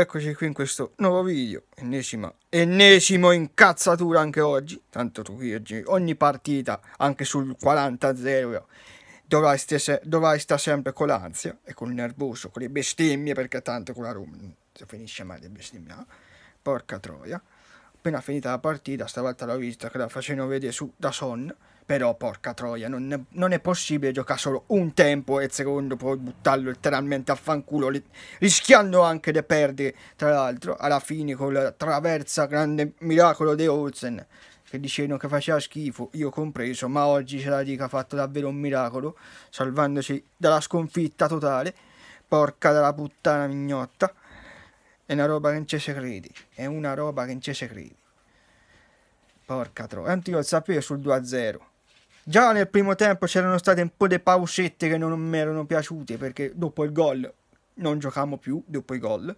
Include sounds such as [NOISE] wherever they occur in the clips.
Eccoci qui in questo nuovo video, ennesima, ennesimo incazzatura anche oggi, tanto tu qui oggi, ogni partita, anche sul 40-0, dovrai, se dovrai stare sempre con l'ansia e con il nervoso, con le bestemmie, perché tanto con la Rum si finisce mai le bestemmie, no? porca troia. Appena finita la partita, stavolta l'ho vista che la facevano vedere su da Son, però porca troia, non, non è possibile giocare solo un tempo e il secondo poi buttarlo letteralmente a fanculo, rischiando anche di perdere, tra l'altro, alla fine con la traversa grande miracolo di Olsen, che dicevano che faceva schifo, io compreso, ma oggi ce la dica ha fatto davvero un miracolo, salvandosi dalla sconfitta totale, porca della puttana mignotta, è una roba che non ci si segreti, è una roba che non ci si segreti. Porca troia. Eh, Tanto io lo sapevo sul 2-0. Già nel primo tempo c'erano state un po' di pausette che non mi erano piaciute perché dopo il gol non giocavamo più, dopo i gol.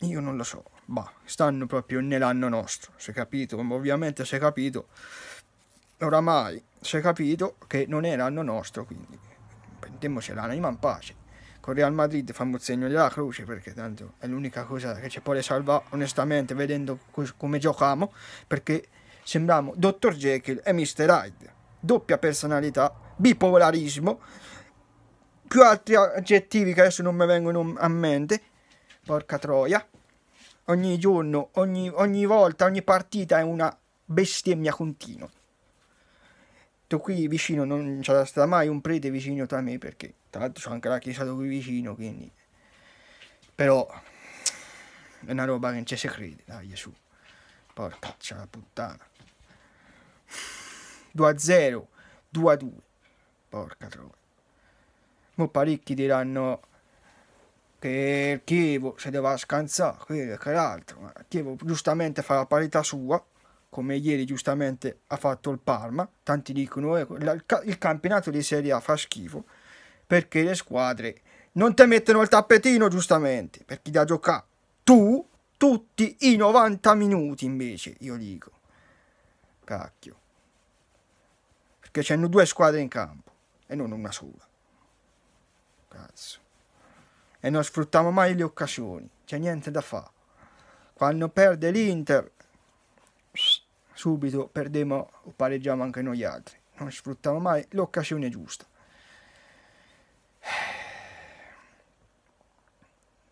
Io non lo so, bah, stanno proprio nell'anno nostro, si è capito, ovviamente si è capito, oramai si è capito che non è l'anno nostro, quindi prendiamoci l'anima in pace. Con Real Madrid fammo il segno della croce perché tanto è l'unica cosa che ci può salvare onestamente vedendo come giocamo perché sembriamo Dr. Jekyll e Mr. Hyde doppia personalità, bipolarismo, più altri aggettivi che adesso non mi vengono a mente, porca troia, ogni giorno, ogni, ogni volta, ogni partita è una bestemmia continua. Tu qui vicino non c'era stato mai un prete vicino tra me perché tra l'altro c'è anche la chiesa qui vicino, quindi... Però è una roba che non ci si crede, dai Gesù. Porca puttana. 2 a 0, 2 a 2. Porca troia. Mo parecchi diranno che il Chievo si deve scansare, quello che l'altro. Ma il Chievo giustamente fa la parità sua, come ieri giustamente ha fatto il Parma. Tanti dicono eh, che il campionato di Serie A fa schifo perché le squadre non ti mettono il tappetino giustamente per chi da giocare. Tu, tutti i 90 minuti invece, io dico. Cacchio perché c'hanno due squadre in campo e non una sola. Cazzo. E non sfruttiamo mai le occasioni, c'è niente da fare. Quando perde l'Inter, subito perdiamo o pareggiamo anche noi altri. Non sfruttiamo mai l'occasione giusta.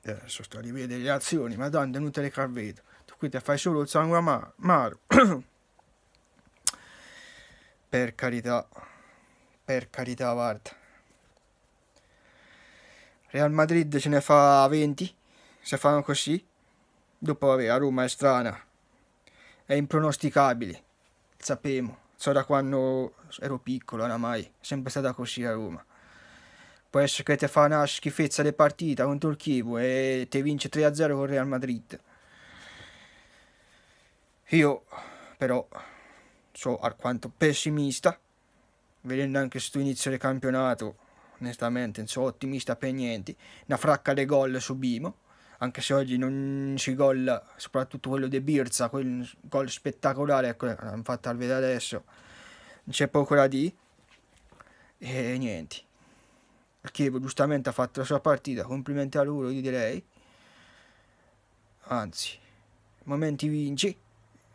Adesso sto a rivedere le azioni, madonna, non te le carvedo. Tu qui ti fai solo il sangue amaro. [COUGHS] per carità, per carità, guarda. Real Madrid ce ne fa 20, se fanno così. Dopo, vabbè, la Roma è strana, è impronosticabile, sappiamo. So da quando ero piccolo, oramai, è sempre stata così a Roma. Può essere che ti fa una schifezza di partita contro il Chievo e ti vince 3-0 con Real Madrid. Io, però, so alquanto pessimista, vedendo anche questo inizio del campionato, onestamente non sono ottimista per niente, una fracca di gol subimo, anche se oggi non si gol, soprattutto quello di Birza, quel gol spettacolare, ecco, l'hanno fatto al vedere adesso, non c'è poco da dire, e niente. Il Chievo giustamente ha fatto la sua partita, complimenti a loro, io direi. Anzi, momenti vinci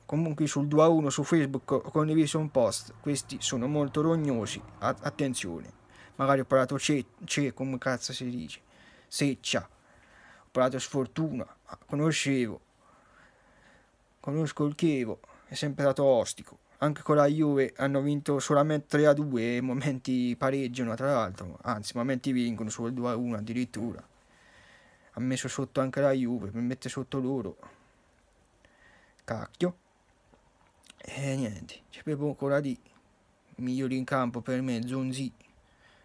comunque sul 2 a 1 su Facebook ho condiviso un post, questi sono molto rognosi, a- attenzione, magari ho parlato c'è, c'è come cazzo si dice, seccia, ho parlato sfortuna, conoscevo, conosco il Chievo, è sempre stato ostico, anche con la Juve hanno vinto solamente 3 a 2 e momenti pareggiano tra l'altro, anzi momenti vincono solo 2 a 1 addirittura, ha messo sotto anche la Juve, mi mette sotto loro, cacchio. E eh, niente, c'è proprio ancora di migliori in campo per me, Zonzi,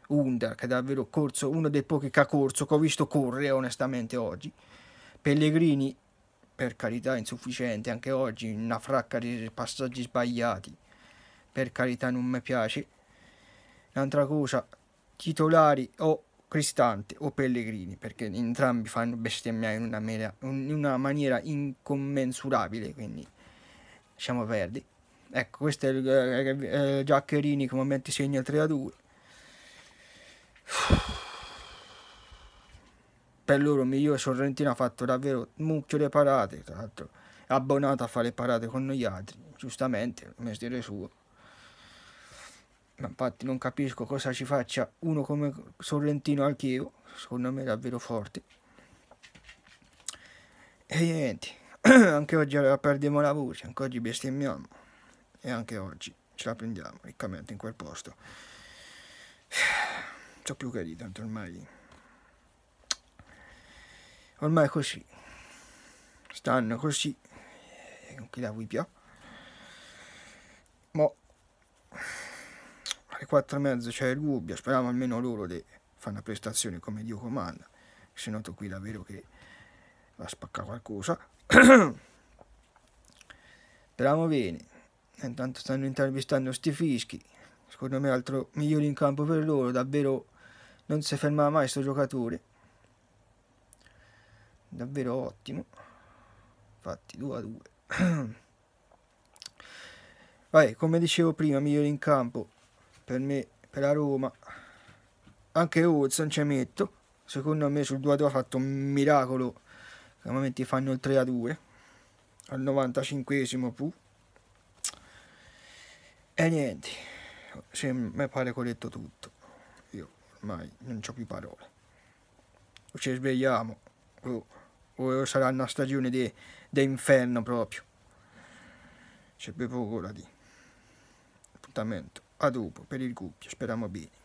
Under, che è davvero corso, uno dei pochi che ha corso, che ho visto correre onestamente oggi. Pellegrini, per carità, insufficiente, anche oggi una fracca di passaggi sbagliati, per carità non mi piace. Un'altra cosa, titolari o Cristante o Pellegrini, perché entrambi fanno bestemmiare in una, mera, in una maniera incommensurabile, quindi lasciamo perdere. Ecco, questo è il, eh, eh Giaccherini che momenti segna il 3 a 2. Per loro il miglior Sorrentino ha fatto davvero mucchio le parate, tra l'altro è abbonato a fare le parate con noi altri, giustamente, il mestiere suo. Ma infatti non capisco cosa ci faccia uno come Sorrentino al Chievo, secondo me è davvero forte. E niente, [CLEARS THROAT] anche oggi perdiamo la voce, anche oggi bestemmiamo. E anche oggi ce la prendiamo riccamente in quel posto. [SIGHS] C'ho più che lì, tanto ormai... Ormai è così. Stanno così. e eh, con chi la vuoi più. Mo' alle quattro e mezzo c'è il Gubbia, speriamo almeno loro di fare una prestazione come Dio comanda, se noto qui davvero che va a spaccare qualcosa. [COUGHS] speriamo bene. Eh, intanto stanno intervistando sti fischi. Secondo me altro migliore in campo per loro, davvero non si ferma mai sto giocatore. Davvero ottimo. Infatti 2 a 2. [CLEARS THROAT] Vabbè, come dicevo prima, migliore in campo per me, per la Roma. Anche Olson ci metto. Secondo me sul 2-2 a ha fatto un miracolo. Normalmente fanno il 3-2. a Al 95esimo pu. E eh, niente, se mi pare che ho detto tutto. Io ormai non ho più parole. Ci svegliamo. O, oh, o oh, sarà una stagione di inferno proprio. C'è più paura di appuntamento. A dopo per il gubbio, speriamo bene.